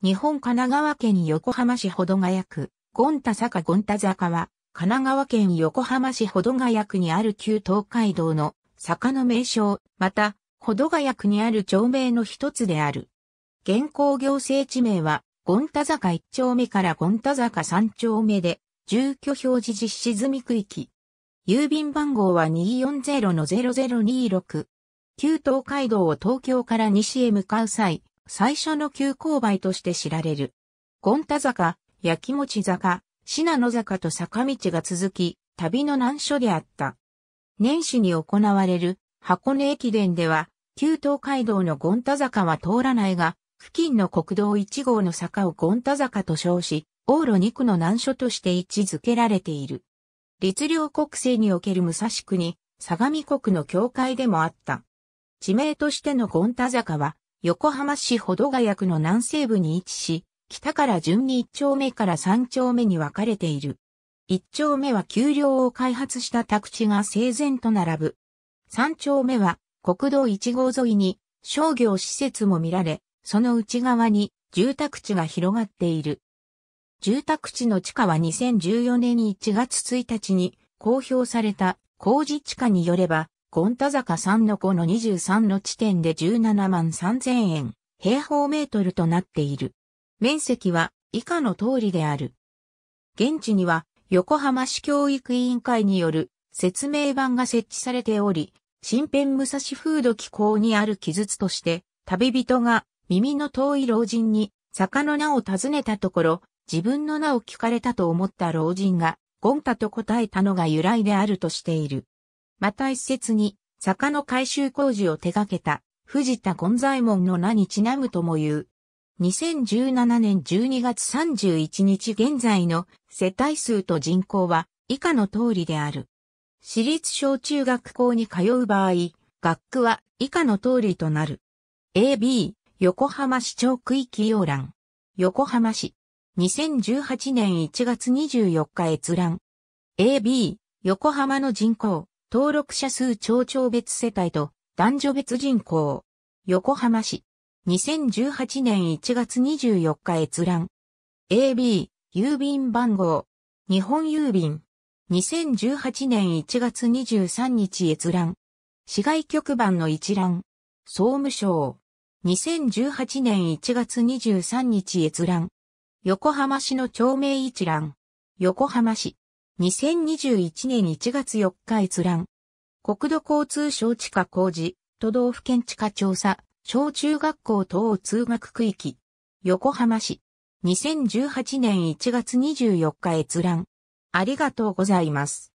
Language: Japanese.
日本神奈川県横浜市保土ヶ谷区、ンタ坂ゴンタ坂は、神奈川県横浜市保土ヶ谷区にある旧東海道の坂の名称、また、保土ヶ谷区にある町名の一つである。現行行政地名は、ゴンタ坂1丁目からゴンタ坂3丁目で、住居表示実施済み区域。郵便番号は240-0026。旧東海道を東京から西へ向かう際、最初の急勾配として知られる。ゴンタ坂、焼き餅坂、ナノ坂と坂道が続き、旅の難所であった。年始に行われる箱根駅伝では、旧東海道のゴンタ坂は通らないが、付近の国道1号の坂をゴンタ坂と称し、往路2区の難所として位置づけられている。律令国政における武蔵国、相模国の境界でもあった。地名としてのゴンタ坂は、横浜市保土ヶ谷区の南西部に位置し、北から順に1丁目から3丁目に分かれている。1丁目は丘陵を開発した宅地が整然と並ぶ。3丁目は国道1号沿いに商業施設も見られ、その内側に住宅地が広がっている。住宅地の地価は2014年1月1日に公表された工事地価によれば、ゴンタ坂3の子の23の地点で17万3000円、平方メートルとなっている。面積は以下の通りである。現地には横浜市教育委員会による説明板が設置されており、新編武蔵風土気候にある記述として、旅人が耳の遠い老人に坂の名を尋ねたところ、自分の名を聞かれたと思った老人が、ゴンタと答えたのが由来であるとしている。また一説に、坂の改修工事を手掛けた、藤田権左衛門の名にちなむとも言う。2017年12月31日現在の世帯数と人口は以下の通りである。私立小中学校に通う場合、学区は以下の通りとなる。AB、横浜市長区域要覧。横浜市。2018年1月24日閲覧。AB、横浜の人口。登録者数町超別世帯と男女別人口。横浜市。2018年1月24日閲覧。AB、郵便番号。日本郵便。2018年1月23日閲覧。市外局番の一覧。総務省。2018年1月23日閲覧。横浜市の町名一覧。横浜市。2021年1月4日閲覧。国土交通省地下工事、都道府県地下調査、小中学校等通学区域。横浜市。2018年1月24日閲覧。ありがとうございます。